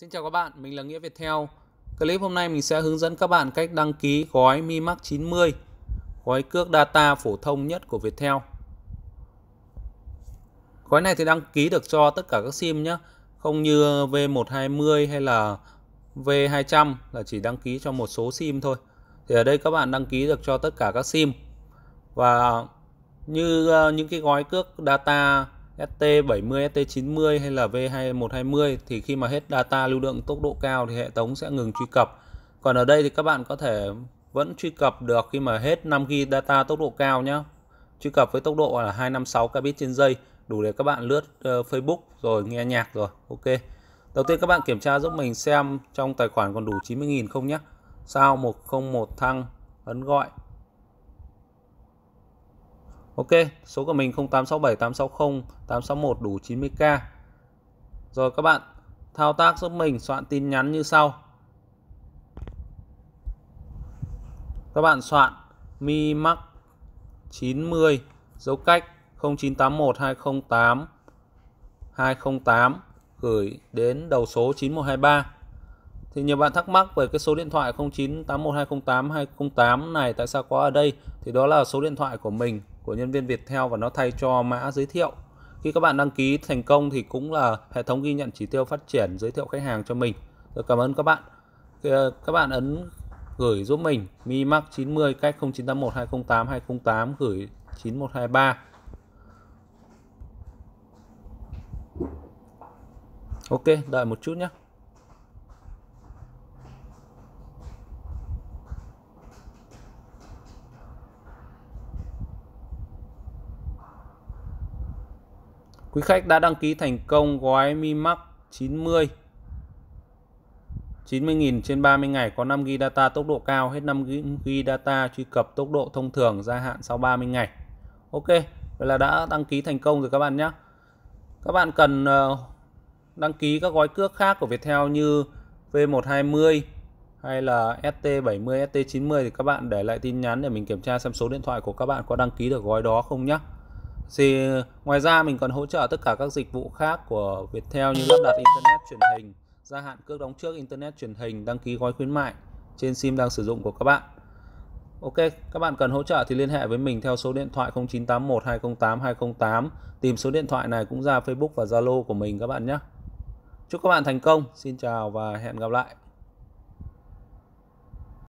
Xin chào các bạn, mình là Nghĩa Việt Theo. Clip hôm nay mình sẽ hướng dẫn các bạn cách đăng ký gói Mi Max 90, gói cước data phổ thông nhất của Viettel. Gói này thì đăng ký được cho tất cả các SIM nhé, không như V120 hay là V200 là chỉ đăng ký cho một số SIM thôi. Thì ở đây các bạn đăng ký được cho tất cả các SIM. Và như ờ, những cái gói cước data ST70, ST90 hay là V2120 thì khi mà hết data lưu lượng tốc độ cao thì hệ thống sẽ ngừng truy cập. Còn ở đây thì các bạn có thể vẫn truy cập được khi mà hết 5 g data tốc độ cao nhé. Truy cập với tốc độ là 256 kbit trên giây đủ để các bạn lướt uh, Facebook rồi nghe nhạc rồi. Ok. Đầu tiên các bạn kiểm tra giúp mình xem trong tài khoản còn đủ 90.000 không nhé. Sao 101 thăng ấn gọi Ok, số của mình 0867 860 861 đủ 90k. Rồi các bạn thao tác giúp mình soạn tin nhắn như sau. Các bạn soạn mi mắc 90 dấu cách 0981 208 208 gửi đến đầu số 9123. Thì nhiều bạn thắc mắc về cái số điện thoại 0981208208 này tại sao có ở đây thì đó là số điện thoại của mình của nhân viên Viettel và nó thay cho mã giới thiệu. Khi các bạn đăng ký thành công thì cũng là hệ thống ghi nhận chỉ tiêu phát triển giới thiệu khách hàng cho mình. Rồi cảm ơn các bạn. Các bạn ấn gửi giúp mình mimax 90 cách 0981 208 208 gửi 9123. Ok, đợi một chút nhé. Quý khách đã đăng ký thành công gói Mi Max 90 90.000 trên 30 ngày có 5GB data tốc độ cao, hết 5GB data truy cập tốc độ thông thường gia hạn sau 30 ngày. Ok, vậy là đã đăng ký thành công rồi các bạn nhé. Các bạn cần ờ, đăng ký các gói cước khác của Viettel như V120 hay là ST70, ST90 thì các bạn để lại tin nhắn để mình kiểm tra xem số điện thoại của các bạn có đăng ký được gói đó không nhé thì ờ, ngoài ra mình còn hỗ trợ tất cả các dịch vụ khác của Viettel như lắp đặt internet truyền hình, gia hạn cước đóng trước internet truyền hình, đăng ký gói khuyến mại trên sim đang sử dụng của các bạn. Ok, các bạn cần hỗ trợ thì liên hệ với mình theo số điện thoại 0981 208 208. Tìm số điện thoại này cũng ra Facebook và Zalo của mình các bạn nhé. Chúc các bạn thành công. Xin chào và hẹn gặp lại.